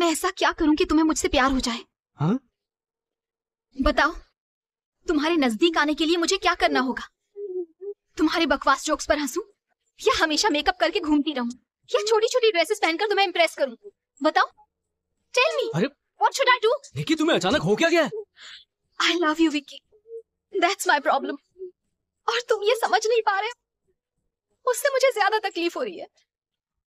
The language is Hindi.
मैं ऐसा क्या करूं कि तुम्हें मुझसे प्यार हो जाए हा? बताओ तुम्हारे नजदीक आने के लिए मुझे क्या करना होगा तुम्हारे बकवास जोक्स पर हंसू या हमेशा मेकअप करके घूमती रहूं या छोटी छोटी ड्रेसेस पहनकर तुम्हें इम्प्रेस करूं बताओ टेल मी अरे what should I do Vicky तुम्हें अचानक हो क्या गया I love you Vicky that's my problem और तुम ये समझ नहीं पा रहे उससे मुझे ज्यादा तकलीफ हो रही है